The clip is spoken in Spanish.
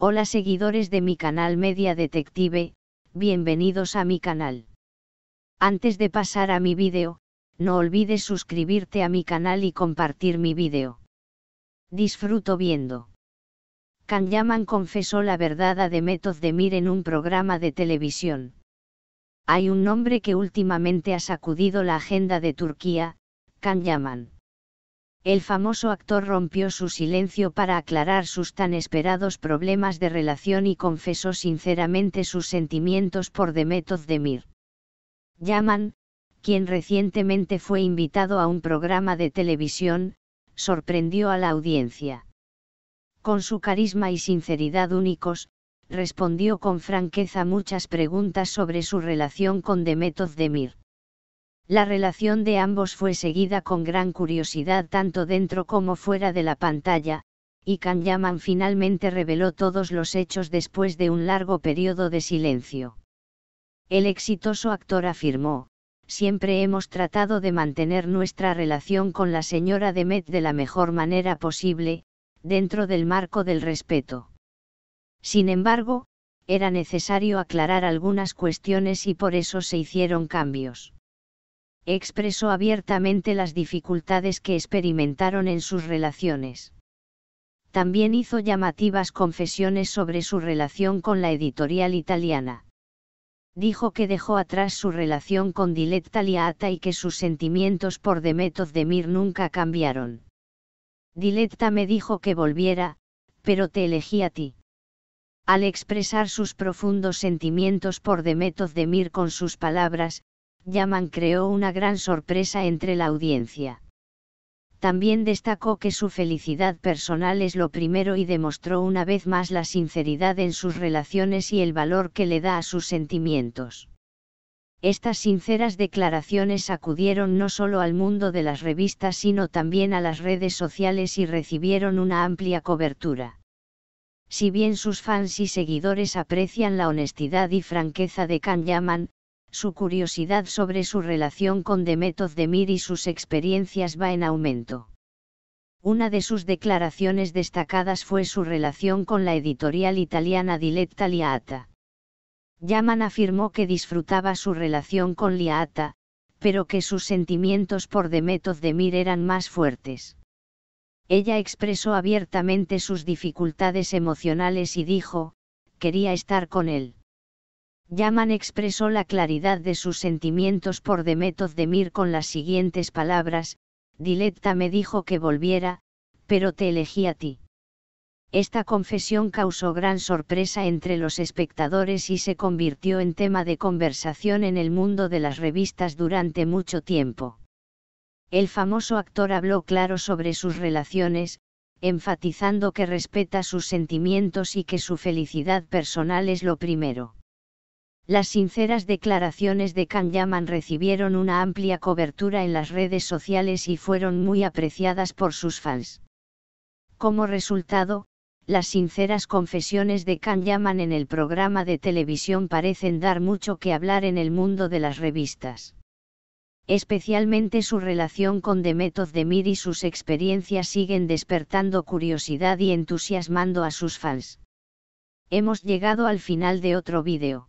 Hola seguidores de mi canal Media Detective, bienvenidos a mi canal. Antes de pasar a mi vídeo, no olvides suscribirte a mi canal y compartir mi vídeo. Disfruto viendo. Yaman confesó la verdad a de Mir en un programa de televisión. Hay un nombre que últimamente ha sacudido la agenda de Turquía, Yaman el famoso actor rompió su silencio para aclarar sus tan esperados problemas de relación y confesó sinceramente sus sentimientos por Demetov Demir. Yaman, quien recientemente fue invitado a un programa de televisión, sorprendió a la audiencia. Con su carisma y sinceridad únicos, respondió con franqueza muchas preguntas sobre su relación con Demetov Demir. La relación de ambos fue seguida con gran curiosidad tanto dentro como fuera de la pantalla, y Kanyaman finalmente reveló todos los hechos después de un largo periodo de silencio. El exitoso actor afirmó, siempre hemos tratado de mantener nuestra relación con la señora Demet de la mejor manera posible, dentro del marco del respeto. Sin embargo, era necesario aclarar algunas cuestiones y por eso se hicieron cambios expresó abiertamente las dificultades que experimentaron en sus relaciones. También hizo llamativas confesiones sobre su relación con la editorial italiana. Dijo que dejó atrás su relación con Diletta Liata y que sus sentimientos por de Mir nunca cambiaron. Diletta me dijo que volviera, pero te elegí a ti. Al expresar sus profundos sentimientos por Demetov Mir con sus palabras, Yaman creó una gran sorpresa entre la audiencia. También destacó que su felicidad personal es lo primero y demostró una vez más la sinceridad en sus relaciones y el valor que le da a sus sentimientos. Estas sinceras declaraciones acudieron no solo al mundo de las revistas sino también a las redes sociales y recibieron una amplia cobertura. Si bien sus fans y seguidores aprecian la honestidad y franqueza de Can Yaman, su curiosidad sobre su relación con Demet Demir y sus experiencias va en aumento. Una de sus declaraciones destacadas fue su relación con la editorial italiana Diletta Liata. Yaman afirmó que disfrutaba su relación con Liata, pero que sus sentimientos por Demet Demir eran más fuertes. Ella expresó abiertamente sus dificultades emocionales y dijo, quería estar con él. Yaman expresó la claridad de sus sentimientos por de Demir con las siguientes palabras, Diletta me dijo que volviera, pero te elegí a ti. Esta confesión causó gran sorpresa entre los espectadores y se convirtió en tema de conversación en el mundo de las revistas durante mucho tiempo. El famoso actor habló claro sobre sus relaciones, enfatizando que respeta sus sentimientos y que su felicidad personal es lo primero. Las sinceras declaraciones de Can Yaman recibieron una amplia cobertura en las redes sociales y fueron muy apreciadas por sus fans. Como resultado, las sinceras confesiones de Can Yaman en el programa de televisión parecen dar mucho que hablar en el mundo de las revistas. Especialmente su relación con Demet Mir y sus experiencias siguen despertando curiosidad y entusiasmando a sus fans. Hemos llegado al final de otro vídeo.